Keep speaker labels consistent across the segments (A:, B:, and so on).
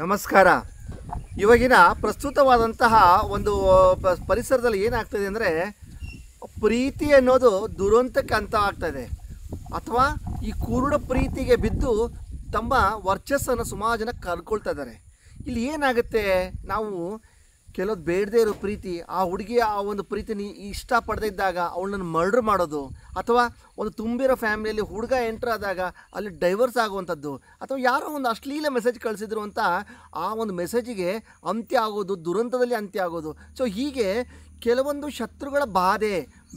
A: ನಮಸ್ಕಾರ ಇವಾಗಿನ ಪ್ರಸ್ತುತವಾದಂತಹ ಒಂದು ಪರಿಸರದಲ್ಲಿ ಏನಾಗ್ತದೆ ಅಂದರೆ ಪ್ರೀತಿ ಅನ್ನೋದು ದುರಂತಕ್ಕೆ ಅಂತ ಆಗ್ತದೆ ಅಥವಾ ಈ ಕುರುಡ ಪ್ರೀತಿಗೆ ಬಿದ್ದು ತಮ್ಮ ವರ್ಚಸ್ಸನ್ನು ಸುಮಾರು ಜನ ಕರ್ಕೊಳ್ತಾ ಇದ್ದಾರೆ ಇಲ್ಲಿ ಏನಾಗುತ್ತೆ ನಾವು ಕೆಲವೊಂದು ಬೇಡದೇ ಇರೋ ಪ್ರೀತಿ ಆ ಹುಡುಗಿಯ ಆ ಒಂದು ಪ್ರೀತಿನ ಇಷ್ಟಪಡದೇ ಇದ್ದಾಗ ಅವಳನ್ನು ಮರ್ಡ್ರ್ ಮಾಡೋದು ಅಥವಾ ಒಂದು ತುಂಬಿರೋ ಫ್ಯಾಮಿಲಿಯಲ್ಲಿ ಹುಡುಗ ಎಂಟ್ರ್ ಆದಾಗ ಅಲ್ಲಿ ಡೈವರ್ಸ್ ಆಗುವಂಥದ್ದು ಅಥವಾ ಯಾರೋ ಒಂದು ಅಶ್ಲೀಲ ಮೆಸೇಜ್ ಕಳಿಸಿದ್ರು ಅಂತ ಆ ಒಂದು ಮೆಸೇಜಿಗೆ ಅಂತ್ಯ ಆಗೋದು ದುರಂತದಲ್ಲಿ ಅಂತ್ಯ ಆಗೋದು ಸೊ ಹೀಗೆ ಕೆಲವೊಂದು ಶತ್ರುಗಳ ಬಾಧೆ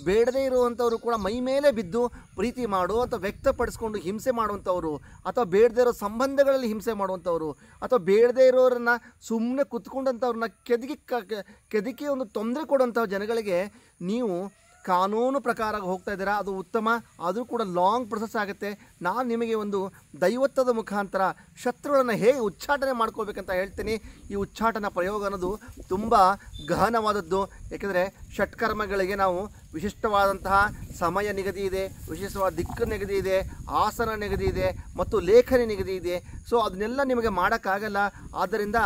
A: ಬೇಡದೇ ಇರುವಂಥವರು ಕೂಡ ಮೈ ಮೇಲೆ ಬಿದ್ದು ಪ್ರೀತಿ ಮಾಡು ಅಥವಾ ವ್ಯಕ್ತಪಡಿಸ್ಕೊಂಡು ಹಿಂಸೆ ಮಾಡುವಂಥವ್ರು ಅಥವಾ ಬೇಡದೇ ಇರೋ ಸಂಬಂಧಗಳಲ್ಲಿ ಹಿಂಸೆ ಮಾಡುವಂಥವ್ರು ಅಥವಾ ಬೇಡದೇ ಇರೋರನ್ನ ಸುಮ್ಮನೆ ಕುತ್ಕೊಂಡಂಥವ್ರನ್ನ ಕೆದಕಿ ಕೆದಕಿ ಒಂದು ತೊಂದರೆ ಕೊಡುವಂಥ ಜನಗಳಿಗೆ ನೀವು ಕಾನೂನು ಪ್ರಕಾರ ಹೋಗ್ತಾ ಇದ್ದೀರಾ ಅದು ಉತ್ತಮ ಆದರೂ ಕೂಡ ಲಾಂಗ್ ಪ್ರೊಸೆಸ್ ಆಗುತ್ತೆ ನಾನು ನಿಮಗೆ ಒಂದು ದೈವತ್ವದ ಮುಖಾಂತರ ಶತ್ರುಗಳನ್ನು ಹೇಗೆ ಉಚ್ಚಾಟನೆ ಮಾಡ್ಕೋಬೇಕಂತ ಹೇಳ್ತೀನಿ ಈ ಉಚ್ಚಾಟನ ಪ್ರಯೋಗ ಅನ್ನೋದು ತುಂಬ ಗಹನವಾದದ್ದು ಏಕೆಂದರೆ ಷಟ್ಕರ್ಮಗಳಿಗೆ ನಾವು ವಿಶಿಷ್ಟವಾದಂತಹ ಸಮಯ ನಿಗದಿ ಇದೆ ವಿಶಿಷ್ಟವಾದ ದಿಕ್ಕು ನಿಗದಿ ಇದೆ ಆಸನ ನಿಗದಿ ಇದೆ ಮತ್ತು ಲೇಖನ ನಿಗದಿ ಇದೆ ಸೊ ಅದನ್ನೆಲ್ಲ ನಿಮಗೆ ಮಾಡೋಕ್ಕಾಗಲ್ಲ ಆದ್ದರಿಂದ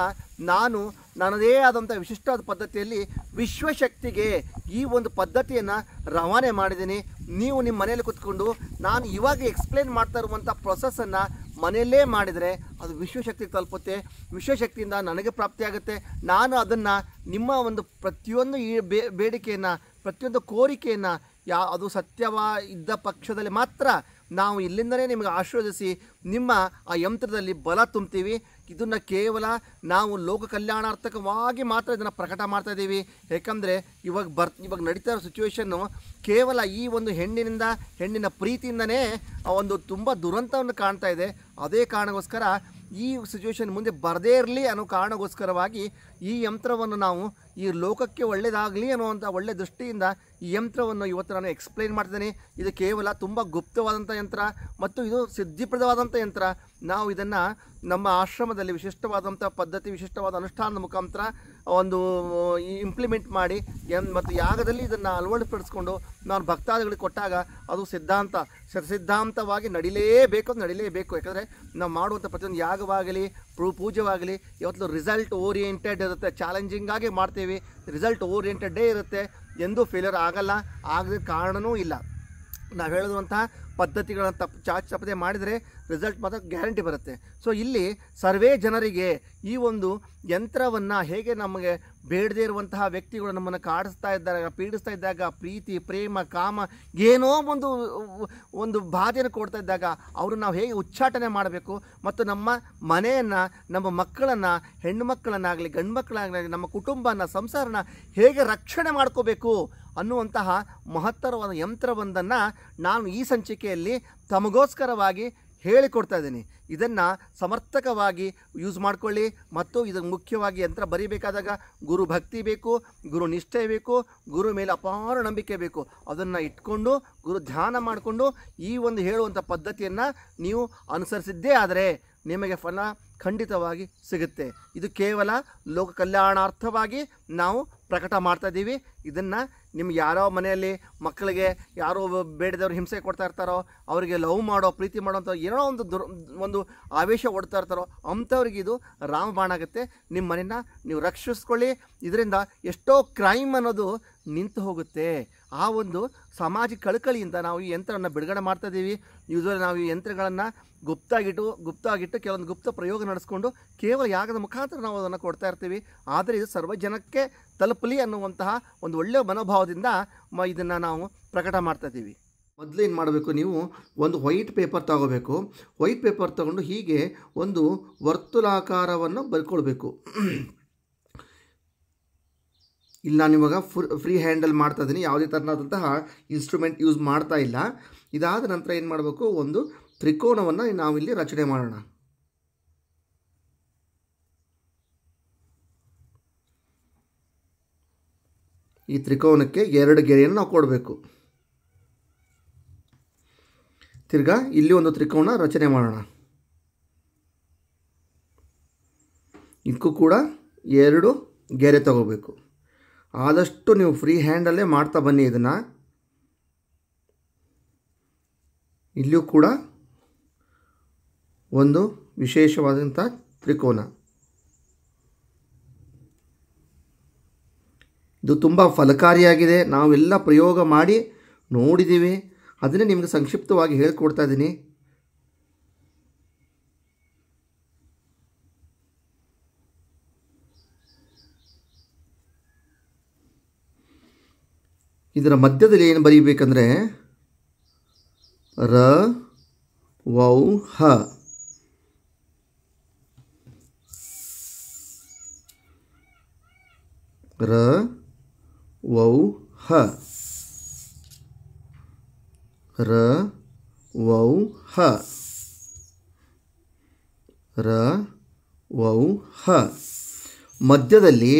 A: ನಾನು ನನ್ನದೇ ಆದಂಥ ವಿಶಿಷ್ಟವಾದ ಪದ್ಧತಿಯಲ್ಲಿ ವಿಶ್ವಶಕ್ತಿಗೆ ಈ ಒಂದು ಪದ್ಧತಿಯನ್ನು ರವಾನೆ ಮಾಡಿದ್ದೀನಿ ನೀವು ನಿಮ್ಮ ಮನೆಯಲ್ಲಿ ಕೂತ್ಕೊಂಡು ನಾನು ಇವಾಗ ಎಕ್ಸ್ಪ್ಲೇನ್ ಮಾಡ್ತಾ ಇರುವಂಥ ಪ್ರೊಸೆಸ್ಸನ್ನು ಮನೆಯಲ್ಲೇ ಮಾಡಿದರೆ ಅದು ವಿಶ್ವಶಕ್ತಿಗೆ ತಲುಪುತ್ತೆ ವಿಶ್ವಶಕ್ತಿಯಿಂದ ನನಗೆ ಪ್ರಾಪ್ತಿಯಾಗುತ್ತೆ ನಾನು ಅದನ್ನು ನಿಮ್ಮ ಒಂದು ಪ್ರತಿಯೊಂದು ಈ ಬೇಡಿಕೆಯನ್ನು ಪ್ರತಿಯೊಂದು ಕೋರಿಕೆಯನ್ನು ಯಾ ಅದು ಸತ್ಯವ ಇದ್ದ ಪಕ್ಷದಲ್ಲಿ ಮಾತ್ರ ನಾವು ಇಲ್ಲಿಂದಲೇ ನಿಮಗೆ ಆಶೀರ್ವದಿಸಿ ನಿಮ್ಮ ಆ ಯಂತ್ರದಲ್ಲಿ ಬಲ ತುಂಬ್ತೀವಿ ಇದನ್ನು ಕೇವಲ ನಾವು ಲೋಕ ಕಲ್ಯಾಣಾರ್ಥಕವಾಗಿ ಮಾತ್ರ ಇದನ್ನು ಪ್ರಕಟ ಮಾಡ್ತಾ ಇದ್ದೀವಿ ಏಕೆಂದರೆ ಇವಾಗ ಬರ್ ಇವಾಗ ನಡೀತಾ ಇರೋ ಸಿಚುವೇಶನ್ನು ಕೇವಲ ಈ ಒಂದು ಹೆಣ್ಣಿನಿಂದ ಹೆಣ್ಣಿನ ಪ್ರೀತಿಯಿಂದನೇ ಒಂದು ತುಂಬ ದುರಂತವನ್ನು ಕಾಣ್ತಾ ಇದೆ ಅದೇ ಕಾರಣಕ್ಕೋಸ್ಕರ ಈ ಸಿಚುವೇಶನ್ ಮುಂದೆ ಬರದೇ ಇರಲಿ ಅನ್ನೋ ಕಾರಣಕ್ಕೋಸ್ಕರವಾಗಿ ಈ ಯಂತ್ರವನ್ನು ನಾವು ಈ ಲೋಕಕ್ಕೆ ಒಳ್ಳೆಯದಾಗಲಿ ಅನ್ನುವಂಥ ಒಳ್ಳೆಯ ದೃಷ್ಟಿಯಿಂದ ಈ ಯಂತ್ರವನ್ನು ಇವತ್ತು ನಾನು ಎಕ್ಸ್ಪ್ಲೈನ್ ಮಾಡ್ತೇನೆ ಇದು ಕೇವಲ ತುಂಬ ಗುಪ್ತವಾದಂಥ ಯಂತ್ರ ಮತ್ತು ಇದು ಸಿದ್ಧಿಪ್ರದವಾದಂಥ ಯಂತ್ರ ನಾವು ಇದನ್ನು ನಮ್ಮ ಆಶ್ರಮದಲ್ಲಿ ವಿಶಿಷ್ಟವಾದಂಥ ಪದ್ಧತಿ ವಿಶಿಷ್ಟವಾದ ಅನುಷ್ಠಾನದ ಮುಖಾಂತರ ಒಂದು ಇಂಪ್ಲಿಮೆಂಟ್ ಮಾಡಿ ಮತ್ತು ಯಾಗದಲ್ಲಿ ಇದನ್ನು ಅಳವಡಿಸ್ಕೊಂಡು ನಾನು ಭಕ್ತಾದಿಗಳಿಗೆ ಕೊಟ್ಟಾಗ ಅದು ಸಿದ್ಧಾಂತ ಸಿದ್ಧಾಂತವಾಗಿ ನಡಿಲೇಬೇಕು ಅಂತ ನಡಿಲೇಬೇಕು ಯಾಕಂದರೆ ನಾವು ಮಾಡುವಂಥ ಪ್ರತಿಯೊಂದು ಯಾಗವಾಗಲಿ ಪೂಜೆವಾಗಲಿ ಇವತ್ತು ರಿಸಲ್ಟ್ ಓರಿಯೆಂಟೆಡ್ ಇರುತ್ತೆ ಚಾಲೆಂಜಿಂಗಾಗಿ ಮಾಡ್ತೀವಿ ರಿಸಲ್ಟ್ ಓರಿಯೆಂಟೆಡ್ಡೇ ಇರುತ್ತೆ ಎಂದೂ ಫೇಲ್ಯೂರ್ ಆಗಲ್ಲ ಆಗದ ಕಾರಣವೂ ಇಲ್ಲ ನಾವು ಹೇಳುವಂಥ ಪದ್ಧತಿಗಳನ್ನು ತಪ್ಪು ಚಾಚ್ ತಪ್ಪದೆ ಮಾಡಿದರೆ ರಿಸಲ್ಟ್ ಮಾತ್ರ ಗ್ಯಾರಂಟಿ ಬರುತ್ತೆ ಸೊ ಇಲ್ಲಿ ಸರ್ವೇ ಜನರಿಗೆ ಈ ಒಂದು ಯಂತ್ರವನ್ನು ಹೇಗೆ ನಮಗೆ ಬೇಡದೇ ಇರುವಂತಹ ವ್ಯಕ್ತಿಗಳು ನಮ್ಮನ್ನು ಕಾಡಿಸ್ತಾ ಇದ್ದಾಗ ಪೀಡಿಸ್ತಾ ಇದ್ದಾಗ ಪ್ರೀತಿ ಪ್ರೇಮ ಕಾಮ ಏನೋ ಒಂದು ಒಂದು ಬಾಧೆಯನ್ನು ಕೊಡ್ತಾ ಇದ್ದಾಗ ಅವರು ನಾವು ಹೇಗೆ ಉಚ್ಚಾಟನೆ ಮಾಡಬೇಕು ಮತ್ತು ನಮ್ಮ ಮನೆಯನ್ನು ನಮ್ಮ ಮಕ್ಕಳನ್ನು ಹೆಣ್ಣು ಮಕ್ಕಳನ್ನಾಗಲಿ ಗಂಡು ಮಕ್ಕಳನ್ನಾಗಲಿ ನಮ್ಮ ಕುಟುಂಬನ ಸಂಸಾರನ ಹೇಗೆ ರಕ್ಷಣೆ ಮಾಡ್ಕೋಬೇಕು ಅನ್ನುವಂತಹ ಮಹತ್ತರವಾದ ಯಂತ್ರವೊಂದನ್ನು ನಾನು ಈ ಸಂಚಿಕೆಯಲ್ಲಿ ತಮಗೋಸ್ಕರವಾಗಿ ಹೇಳಿಕೊಡ್ತಾ ಇದ್ದೀನಿ ಇದನ್ನು ಸಮರ್ಥಕವಾಗಿ ಯೂಸ್ ಮಾಡಿಕೊಳ್ಳಿ ಮತ್ತು ಇದಕ್ಕೆ ಮುಖ್ಯವಾಗಿ ಯಂತ್ರ ಬರೀಬೇಕಾದಾಗ ಗುರು ಭಕ್ತಿ ಬೇಕು ಗುರು ನಿಷ್ಠೆ ಬೇಕು ಗುರು ಮೇಲೆ ಅಪಾರ ನಂಬಿಕೆ ಬೇಕು ಅದನ್ನು ಇಟ್ಕೊಂಡು ಗುರು ಧ್ಯಾನ ಮಾಡಿಕೊಂಡು ಈ ಒಂದು ಹೇಳುವಂಥ ಪದ್ಧತಿಯನ್ನು ನೀವು ಅನುಸರಿಸಿದ್ದೇ ಆದರೆ ನಿಮಗೆ ಫಲ ಖಂಡಿತವಾಗಿ ಸಿಗುತ್ತೆ ಇದು ಕೇವಲ ಲೋಕ ಕಲ್ಯಾಣಾರ್ಥವಾಗಿ ನಾವು ಪ್ರಕಟ ಮಾಡ್ತಾ ಇದನ್ನು ನಿಮ್ಗೆ ಯಾರೋ ಮನೆಯಲ್ಲಿ ಮಕ್ಕಳಿಗೆ ಯಾರೋ ಬೇಡದವ್ರು ಹಿಂಸೆ ಕೊಡ್ತಾ ಇರ್ತಾರೋ ಅವರಿಗೆ ಲವ್ ಮಾಡೋ ಪ್ರೀತಿ ಮಾಡೋಂಥ ಏನೋ ಒಂದು ದುರ್ ಒಂದು ಆವೇಶ ಓಡ್ತಾ ಇರ್ತಾರೋ ಅಂಥವ್ರಿಗೆ ಇದು ರಾಮಬಾಣ ಆಗುತ್ತೆ ನಿಮ್ಮ ಮನೆಯನ್ನು ನೀವು ರಕ್ಷಿಸ್ಕೊಳ್ಳಿ ಇದರಿಂದ ಎಷ್ಟೋ ಕ್ರೈಮ್ ಅನ್ನೋದು ನಿಂತು ಹೋಗುತ್ತೆ ಆ ಒಂದು ಸಮಾಜ ಕಳಕಳಿಯಿಂದ ನಾವು ಈ ಯಂತ್ರವನ್ನು ಬಿಡುಗಡೆ ಮಾಡ್ತಾ ಇದ್ದೀವಿ ಇದರಲ್ಲಿ ನಾವು ಈ ಯಂತ್ರಗಳನ್ನು ಗುಪ್ತಾಗಿಟ್ಟು ಗುಪ್ತಾಗಿಟ್ಟು ಕೆಲವೊಂದು ಗುಪ್ತ ಪ್ರಯೋಗ ನಡೆಸ್ಕೊಂಡು ಕೇವಲ ಯಾಗದ ಮುಖಾಂತರ ನಾವು ಅದನ್ನು ಕೊಡ್ತಾ ಇರ್ತೀವಿ ಆದರೆ ಇದು ಸರ್ವಜನಕ್ಕೆ ತಲುಪಲಿ ಅನ್ನುವಂತಹ ಒಂದು ಒಳ್ಳೆಯ ಮನೋಭಾವದಿಂದ ಮ ಇದನ್ನು ನಾವು ಪ್ರಕಟ ಮಾಡ್ತಾ ಇದ್ದೀವಿ ಮೊದಲು ಏನು ಮಾಡಬೇಕು ನೀವು ಒಂದು ವೈಟ್ ಪೇಪರ್ ತಗೋಬೇಕು ವೈಟ್ ಪೇಪರ್ ತಗೊಂಡು ಹೀಗೆ ಒಂದು ವರ್ತುಲಾಕಾರವನ್ನು ಬರ್ಕೊಳ್ಬೇಕು ಇಲ್ಲಿ ನಾನು ಇವಾಗ ಫ್ರೀ ಹ್ಯಾಂಡಲ್ ಮಾಡ್ತಾ ಇದ್ದೀನಿ ಯಾವುದೇ ಥರನಾದಂತಹ ಇನ್ಸ್ಟ್ರೂಮೆಂಟ್ ಯೂಸ್ ಮಾಡ್ತಾ ಇಲ್ಲ ಇದಾದ ನಂತರ ಏನು ಮಾಡಬೇಕು ಒಂದು ತ್ರಿಕೋನವನ್ನು ನಾವಿಲ್ಲಿ ರಚನೆ ಮಾಡೋಣ ಈ ತ್ರಿಕೋನಕ್ಕೆ ಎರಡು ಗೆರೆಯನ್ನು ನಾವು ಕೊಡಬೇಕು ತಿರ್ಗಾ ಇಲ್ಲಿ ಒಂದು ತ್ರಿಕೋನ ರಚನೆ ಮಾಡೋಣ ಇದಕ್ಕೂ ಕೂಡ ಎರಡು ಗೆರೆ ತಗೋಬೇಕು ಆದಷ್ಟು ನೀವು ಫ್ರೀ ಹ್ಯಾಂಡಲ್ಲೇ ಮಾಡ್ತಾ ಬನ್ನಿ ಇದನ್ನು ಇಲ್ಲಿಯೂ ಕೂಡ ಒಂದು ವಿಶೇಷವಾದಂಥ ತ್ರಿಕೋನ ಇದು ತುಂಬ ಫಲಕಾರಿಯಾಗಿದೆ ನಾವೆಲ್ಲ ಪ್ರಯೋಗ ಮಾಡಿ ನೋಡಿದ್ದೀವಿ ಅದನ್ನೇ ನಿಮಗೆ ಸಂಕ್ಷಿಪ್ತವಾಗಿ ಹೇಳ್ಕೊಡ್ತಾ ಇದ್ದೀನಿ ಇದರ ಮಧ್ಯದಲ್ಲಿ ಏನು ಬರೀಬೇಕಂದ್ರೆ ರ ವೌ ಹ ರ ವೌ ಹ ರ ವೌ ಹ ರ ವೌ ಹ ಮಧ್ಯದಲ್ಲಿ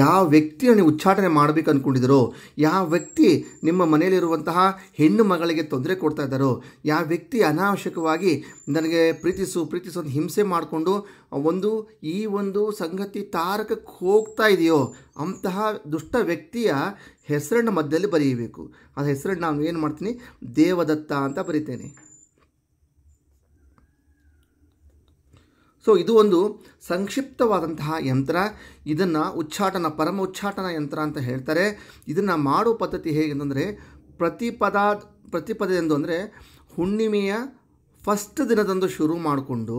A: ಯಾವ ವ್ಯಕ್ತಿಯನ್ನು ನೀವು ಉಚ್ಚಾಟನೆ ಮಾಡಬೇಕು ಅಂದ್ಕೊಂಡಿದ್ದರೋ ಯಾವ ವ್ಯಕ್ತಿ ನಿಮ್ಮ ಮನೆಯಲ್ಲಿರುವಂತಹ ಹೆಣ್ಣು ಮಗಳಿಗೆ ತೊಂದರೆ ಕೊಡ್ತಾ ಇದ್ದಾರೋ ಯಾವ ವ್ಯಕ್ತಿ ಅನಾವಶ್ಯಕವಾಗಿ ನನಗೆ ಪ್ರೀತಿಸು ಪ್ರೀತಿಸು ಅಂತ ಹಿಂಸೆ ಮಾಡಿಕೊಂಡು ಒಂದು ಈ ಒಂದು ಸಂಗತಿ ತಾರಕಕ್ಕೆ ಹೋಗ್ತಾ ಇದೆಯೋ ಅಂತಹ ದುಷ್ಟ ವ್ಯಕ್ತಿಯ ಹೆಸರನ್ನು ಮಧ್ಯದಲ್ಲಿ ಬರೆಯಬೇಕು ಆ ಹೆಸರನ್ನು ನಾನು ಏನು ಮಾಡ್ತೀನಿ ದೇವದತ್ತ ಅಂತ ಬರೀತೇನೆ ಸೊ ಇದು ಒಂದು ಸಂಕ್ಷಿಪ್ತವಾದಂತಹ ಯಂತ್ರ ಇದನ್ನು ಉಚ್ಚಾಟನ ಪರಮ ಉಚ್ಚಾಟನ ಯಂತ್ರ ಅಂತ ಹೇಳ್ತಾರೆ ಇದನ್ನು ಮಾಡೋ ಪದ್ಧತಿ ಹೇಗೆಂತಂದರೆ ಪ್ರತಿಪದ ಪ್ರತಿಪದ ಎಂದು ಅಂದರೆ ಹುಣ್ಣಿಮೆಯ ಫಸ್ಟ್ ದಿನದಂದು ಶುರು ಮಾಡಿಕೊಂಡು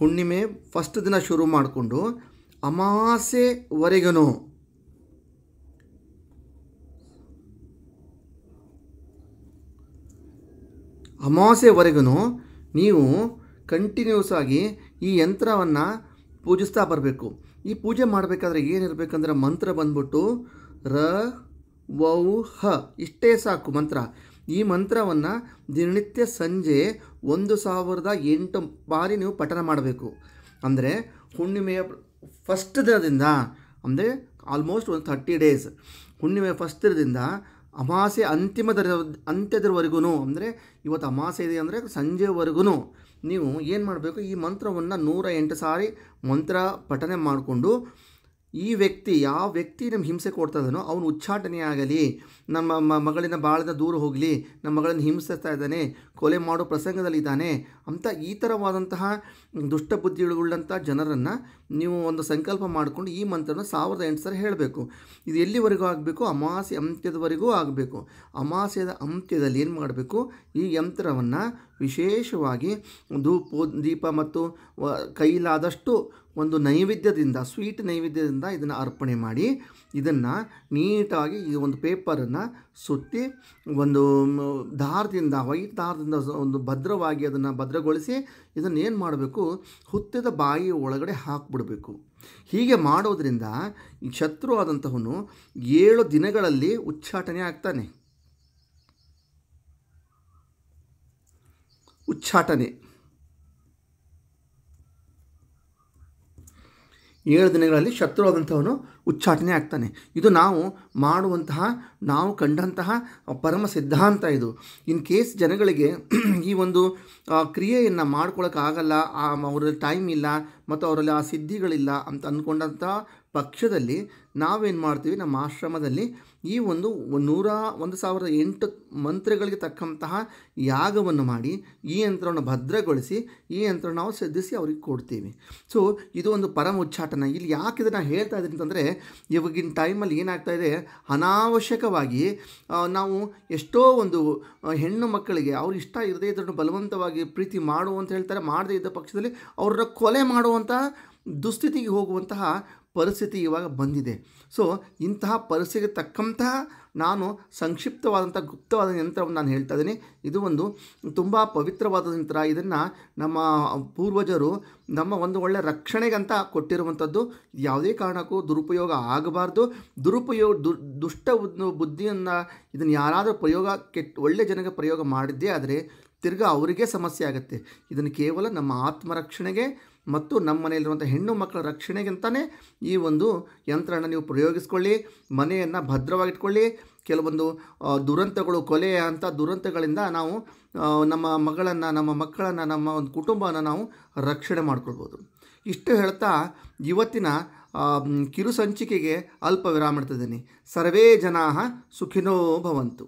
A: ಹುಣ್ಣಿಮೆ ಫಸ್ಟ್ ದಿನ ಶುರು ಮಾಡಿಕೊಂಡು ಅಮಾಸೆವರೆಗೂ ಅಮಾವಾಸ್ಯವರೆಗೂ ನೀವು ಕಂಟಿನ್ಯೂಸ್ ಆಗಿ ಈ ಯಂತ್ರವನ್ನು ಪೂಜಿಸ್ತಾ ಬರಬೇಕು ಈ ಪೂಜೆ ಮಾಡಬೇಕಾದ್ರೆ ಏನಿರಬೇಕಂದ್ರೆ ಮಂತ್ರ ಬಂದ್ಬಿಟ್ಟು ರ ವೌ ಹ ಇಷ್ಟೇ ಸಾಕು ಮಂತ್ರ ಈ ಮಂತ್ರವನ್ನು ದಿನನಿತ್ಯ ಸಂಜೆ ಒಂದು ಸಾವಿರದ ಎಂಟು ಬಾರಿ ನೀವು ಪಠನ ಮಾಡಬೇಕು ಅಂದರೆ ಹುಣ್ಣಿಮೆಯ ಫಸ್ಟ್ ದಿನದಿಂದ ಅಂದರೆ ಆಲ್ಮೋಸ್ಟ್ ಒಂದು ಥರ್ಟಿ ಡೇಸ್ ಹುಣ್ಣಿಮೆಯ ಫಸ್ಟ್ ದಿನದಿಂದ ಅಮಾಸೆ ದರ ಅಂತ್ಯದವರೆಗೂ ಅಂದರೆ ಇವತ್ತು ಅಮಾಸೆ ಇದೆ ಅಂದರೆ ಸಂಜೆವರೆಗೂ ನೀವು ಏನು ಮಾಡಬೇಕು ಈ ಮಂತ್ರವನ್ನು ನೂರ ಎಂಟು ಸಾರಿ ಮಂತ್ರ ಪಠನೆ ಮಾಡಿಕೊಂಡು ಈ ವ್ಯಕ್ತಿ ಯಾವ ವ್ಯಕ್ತಿ ನಮ್ಮ ಹಿಂಸೆ ಕೊಡ್ತಾಯಿದ್ದಾನೋ ಅವನು ಉಚ್ಚಾಟನೆ ಆಗಲಿ ನಮ್ಮ ಮಗಳಿನ ಬಾಳದ ದೂರ ಹೋಗಲಿ ನಮ್ಮ ಮಗಳನ್ನ ಹಿಂಸಿಸ್ತಾ ಇದ್ದಾನೆ ಕೊಲೆ ಮಾಡೋ ಪ್ರಸಂಗದಲ್ಲಿದ್ದಾನೆ ಅಂತ ಈ ಥರವಾದಂತಹ ದುಷ್ಟಬುದ್ಧಿಗಳುಳ್ಳಂಥ ಜನರನ್ನು ನೀವು ಒಂದು ಸಂಕಲ್ಪ ಮಾಡಿಕೊಂಡು ಈ ಮಂತ್ರನ ಸಾವಿರದ ಎಂಟು ಸರಿ ಹೇಳಬೇಕು ಇದು ಎಲ್ಲಿವರೆಗೂ ಆಗಬೇಕು ಅಮಾಸೆ ಅಂತ್ಯದವರೆಗೂ ಆಗಬೇಕು ಅಮಾಸ್ಯದ ಅಂತ್ಯದಲ್ಲಿ ಏನು ಮಾಡಬೇಕು ಈ ಯಂತ್ರವನ್ನು ವಿಶೇಷವಾಗಿ ಧೂಪ ದೀಪ ಮತ್ತು ಕೈಲಾದಷ್ಟು ಒಂದು ನೈವೇದ್ಯದಿಂದ ಸ್ವೀಟ್ ನೈವೇದ್ಯದಿಂದ ಇದನ್ನು ಅರ್ಪಣೆ ಮಾಡಿ ಇದನ್ನು ನೀಟಾಗಿ ಈ ಒಂದು ಪೇಪರನ್ನು ಸುತ್ತಿ ಒಂದು ದಾರದಿಂದ ವೈಟ್ ದಾರದಿಂದ ಅದನ್ನು ಒಂದು ಭದ್ರವಾಗಿ ಅದನ್ನು ಭದ್ರಗೊಳಿಸಿ ಇದನ್ನು ಏನು ಮಾಡಬೇಕು ಹುತ್ತದ ಬಾಯಿ ಒಳಗಡೆ ಹಾಕಿಬಿಡಬೇಕು ಹೀಗೆ ಮಾಡೋದರಿಂದ ಶತ್ರು ಆದಂತಹವನು ಏಳು ದಿನಗಳಲ್ಲಿ ಉಚ್ಚಾಟನೆ ಆಗ್ತಾನೆ ಉಚ್ಚಾಟನೆ ಏಳು ದಿನಗಳಲ್ಲಿ ಶತ್ರು ಆದಂಥವನು ಉಚ್ಚಾಟನೆ ಆಗ್ತಾನೆ ಇದು ನಾವು ಮಾಡುವಂತಹ ನಾವು ಕಂಡಂತಹ ಪರಮ ಸಿದ್ಧಾಂತ ಇದು ಇನ್ ಕೇಸ್ ಜನಗಳಿಗೆ ಈ ಒಂದು ಕ್ರಿಯೆಯನ್ನು ಮಾಡ್ಕೊಳ್ಳೋಕ್ಕಾಗಲ್ಲ ಅವರಲ್ಲಿ ಟೈಮ್ ಇಲ್ಲ ಮತ್ತು ಅವರಲ್ಲಿ ಆ ಸಿದ್ಧಿಗಳಿಲ್ಲ ಅಂತ ಅಂದ್ಕೊಂಡಂಥ ಪಕ್ಷದಲ್ಲಿ ನಾವೇನು ಮಾಡ್ತೀವಿ ನಮ್ಮ ಆಶ್ರಮದಲ್ಲಿ ಈ ಒಂದು ನೂರ ಒಂದು ಸಾವಿರದ ಎಂಟು ಮಂತ್ರಗಳಿಗೆ ತಕ್ಕಂತಹ ಯಾಗವನ್ನು ಮಾಡಿ ಈ ಯಂತ್ರವನ್ನು ಭದ್ರಗೊಳಿಸಿ ಈ ಯಂತ್ರ ನಾವು ಸಿದ್ಧಿಸಿ ಅವ್ರಿಗೆ ಕೊಡ್ತೀವಿ ಸೊ ಇದು ಒಂದು ಪರಮ ಉಚ್ಚಾಟನ ಇಲ್ಲಿ ಯಾಕೆ ಇದನ್ನು ಹೇಳ್ತಾ ಇದ್ದೀನಿ ಅಂತಂದರೆ ಇವಾಗಿನ ಟೈಮಲ್ಲಿ ಏನಾಗ್ತಾ ಇದೆ ಅನಾವಶ್ಯಕವಾಗಿ ನಾವು ಎಷ್ಟೋ ಒಂದು ಹೆಣ್ಣು ಮಕ್ಕಳಿಗೆ ಅವ್ರು ಇಷ್ಟ ಇರದೇ ಇದ್ರನ್ನು ಬಲವಂತವಾಗಿ ಪ್ರೀತಿ ಮಾಡು ಅಂತ ಹೇಳ್ತಾರೆ ಮಾಡದೇ ಇದ್ದ ಪಕ್ಷದಲ್ಲಿ ಅವ್ರನ್ನ ಕೊಲೆ ಮಾಡುವಂತಹ ದುಸ್ಥಿತಿಗೆ ಹೋಗುವಂತಹ ಪರಿಸ್ಥಿತಿ ಇವಾಗ ಬಂದಿದೆ ಸೊ ಇಂತಹ ಪರಿಸ್ಥಿತಿಗೆ ತಕ್ಕಂತಹ ನಾನು ಸಂಕ್ಷಿಪ್ತವಾದಂಥ ಗುಪ್ತವಾದ ಯಂತ್ರವನ್ನು ನಾನು ಹೇಳ್ತಾ ಇದ್ದೀನಿ ಇದು ಒಂದು ತುಂಬ ಪವಿತ್ರವಾದ ಯಂತ್ರ ಇದನ್ನು ನಮ್ಮ ಪೂರ್ವಜರು ನಮ್ಮ ಒಂದು ಒಳ್ಳೆಯ ರಕ್ಷಣೆಗಂತ ಕೊಟ್ಟಿರುವಂಥದ್ದು ಯಾವುದೇ ಕಾರಣಕ್ಕೂ ದುರುಪಯೋಗ ಆಗಬಾರ್ದು ದುರುಪಯೋಗ ದು ದುಷ್ಟ ಬುದ್ಧಿಯನ್ನು ಇದನ್ನು ಯಾರಾದರೂ ಪ್ರಯೋಗ ಕೆಟ್ಟ ಒಳ್ಳೆ ಜನಕ್ಕೆ ಪ್ರಯೋಗ ಮಾಡಿದ್ದೇ ಆದರೆ ತಿರ್ಗಾ ಅವರಿಗೆ ಸಮಸ್ಯೆ ಆಗುತ್ತೆ ಇದನ್ನು ಕೇವಲ ನಮ್ಮ ಆತ್ಮರಕ್ಷಣೆಗೆ ಮತ್ತು ನಮ್ಮ ಮನೆಯಲ್ಲಿರುವಂಥ ಹೆಣ್ಣು ಮಕ್ಕಳ ರಕ್ಷಣೆಗಿಂತಲೇ ಈ ಒಂದು ಯಂತ್ರನ ನೀವು ಪ್ರಯೋಗಿಸ್ಕೊಳ್ಳಿ ಮನೆಯನ್ನು ಭದ್ರವಾಗಿಟ್ಕೊಳ್ಳಿ ಕೆಲವೊಂದು ದುರಂತಗಳು ಕೊಲೆ ಅಂಥ ದುರಂತಗಳಿಂದ ನಾವು ನಮ್ಮ ಮಗಳನ್ನು ನಮ್ಮ ಮಕ್ಕಳನ್ನು ನಮ್ಮ ಒಂದು ಕುಟುಂಬನ ನಾವು ರಕ್ಷಣೆ ಮಾಡ್ಕೊಳ್ಬೋದು ಇಷ್ಟು ಹೇಳ್ತಾ ಇವತ್ತಿನ ಕಿರು ಸಂಚಿಕೆಗೆ ಅಲ್ಪ ವಿರಾಮ ಇಡ್ತಿದ್ದೀನಿ ಸರ್ವೇ ಜನಾ ಸುಖಿನೋ ಭವಂತು